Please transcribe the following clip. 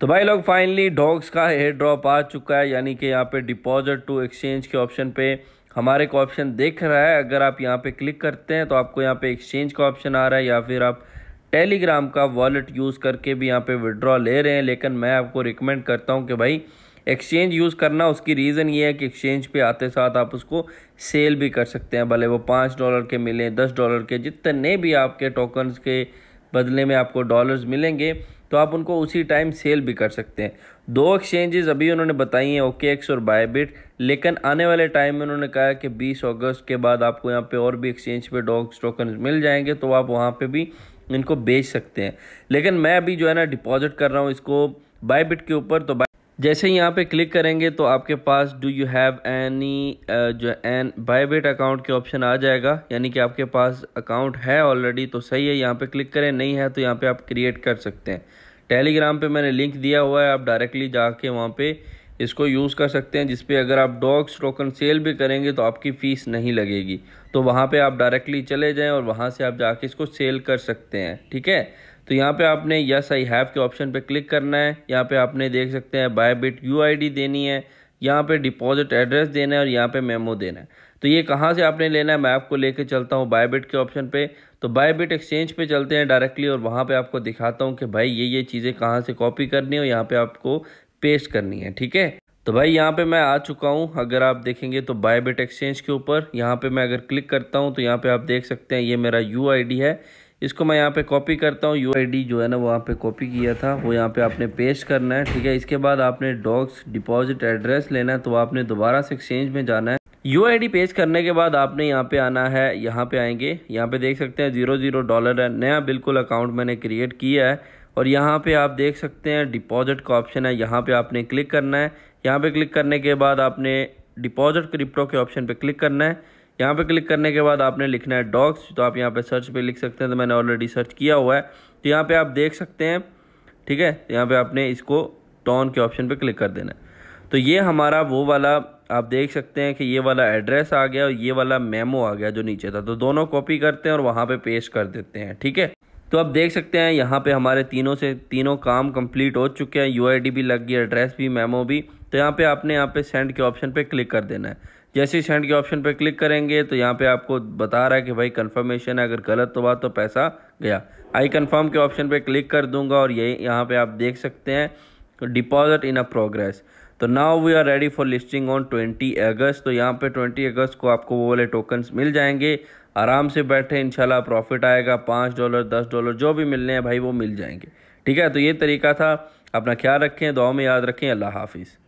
तो भाई लोग फाइनली डॉग्स का हेयर ड्रॉप आ चुका है यानी कि यहाँ पे डिपॉजिट टू एक्सचेंज के ऑप्शन पे हमारे को ऑप्शन देख रहा है अगर आप यहाँ पे क्लिक करते हैं तो आपको यहाँ पे एक्सचेंज का ऑप्शन आ रहा है या फिर आप टेलीग्राम का वॉलेट यूज़ करके भी यहाँ पे विड्रॉ ले रहे हैं लेकिन मैं आपको रिकमेंड करता हूँ कि भाई एक्सचेंज यूज़ करना उसकी रीज़न ये है कि एक्सचेंज पे आते साथ आप उसको सेल भी कर सकते हैं भले वो पाँच डॉलर के मिलें दस डॉलर के जितने भी आपके टोकन्स के बदले में आपको डॉलर्स मिलेंगे तो आप उनको उसी टाइम सेल भी कर सकते हैं दो एक्सचेंजेस अभी उन्होंने बताई हैं ओके एक्स और बायबिट लेकिन आने वाले टाइम में उन्होंने कहा कि 20 अगस्त के बाद आपको यहाँ पे और भी एक्सचेंज पे डॉग्स टोकन मिल जाएंगे तो आप वहाँ पे भी इनको बेच सकते हैं लेकिन मैं अभी जो है ना डिपॉजिट कर रहा हूँ इसको बायबिट के ऊपर तो जैसे ही यहाँ पे क्लिक करेंगे तो आपके पास डू यू हैव एनी जो एन बायोबेट अकाउंट के ऑप्शन आ जाएगा यानी कि आपके पास अकाउंट है ऑलरेडी तो सही है यहाँ पे क्लिक करें नहीं है तो यहाँ पे आप क्रिएट कर सकते हैं टेलीग्राम पे मैंने लिंक दिया हुआ है आप डायरेक्टली जाके वहाँ पे इसको यूज़ कर सकते हैं जिसपे अगर आप डॉग्स टोकन सेल भी करेंगे तो आपकी फ़ीस नहीं लगेगी तो वहाँ पर आप डायरेक्टली चले जाएँ और वहाँ से आप जाके इसको सेल कर सकते हैं ठीक है तो यहाँ पे आपने यस आई हैव के ऑप्शन पे क्लिक करना है यहाँ पे आपने देख सकते हैं बाय बिट यू देनी है यहाँ पे डिपॉजिट एड्रेस देना है और यहाँ पे मेमो देना है तो ये कहाँ से आपने लेना है मैं आपको लेके चलता हूँ बायबिट के ऑप्शन पे तो बायबिट एक्सचेंज पे चलते हैं डायरेक्टली और वहाँ पे आपको दिखाता हूँ कि भाई ये ये चीज़ें कहाँ से कॉपी करनी है और यहाँ पे आपको पेस्ट करनी है ठीक है तो भाई यहाँ पे मैं आ चुका हूँ अगर आप देखेंगे तो बायबिट एक्सचेंज के ऊपर यहाँ पे मैं अगर क्लिक करता हूँ तो यहाँ पे आप देख सकते हैं ये मेरा यू है इसको मैं यहाँ पे कॉपी करता हूँ यू जो है ना वहाँ पे कॉपी किया था वो यहाँ पे आपने पेस्ट करना है ठीक है इसके बाद आपने डॉक्स डिपॉजिट एड्रेस लेना है तो आपने दोबारा से एक्सचेंज में जाना है यू आई डी करने के बाद आपने यहाँ पे आना है यहाँ पे आएंगे यहाँ पे देख सकते हैं जीरो जीरो डॉलर है नया बिल्कुल अकाउंट मैंने क्रिएट किया है और यहाँ पे आप देख सकते हैं डिपॉजिट का ऑप्शन है यहाँ पे आपने क्लिक करना है यहाँ पे क्लिक करने के बाद आपने डिपॉजिट क्रिप्टो के ऑप्शन पे क्लिक करना है यहाँ पे क्लिक करने के बाद आपने लिखना है डॉग्स तो आप यहाँ पे सर्च पे लिख सकते हैं तो मैंने ऑलरेडी सर्च किया हुआ है तो यहाँ पे आप देख सकते हैं ठीक है यहाँ पे आपने इसको टॉन के ऑप्शन पे क्लिक कर देना है तो ये हमारा वो वाला आप देख सकते हैं कि ये वाला एड्रेस आ गया और ये वाला मेमो आ गया जो नीचे था तो दोनों कॉपी करते हैं और वहाँ पे पेस्ट कर देते हैं ठीक है तो आप देख सकते हैं यहाँ पे हमारे तीनों से तीनों काम कंप्लीट हो चुके हैं यू भी लग गई एड्रेस भी मेमो भी तो यहाँ पे आपने यहाँ पे सेंड के ऑप्शन पे क्लिक कर देना है जैसे ही सेंड के ऑप्शन पे क्लिक करेंगे तो यहाँ पे आपको बता रहा है कि भाई कंफर्मेशन है अगर गलत हुआ तो पैसा गया आई कंफर्म के ऑप्शन पे क्लिक कर दूंगा और यही यहाँ पे आप देख सकते हैं डिपॉजिट इन अ प्रोग्रेस तो now we are ready for listing on twenty August तो यहाँ पर ट्वेंटी अगस्त को आपको वो वाले टोकन्स मिल जाएंगे आराम से बैठे इंशाल्लाह प्रॉफिट आएगा पाँच डॉलर दस डॉलर जो भी मिलने हैं भाई वो मिल जाएंगे ठीक है तो ये तरीका था अपना ख्याल रखें दुआ में याद रखें अल्लाह हाफिज़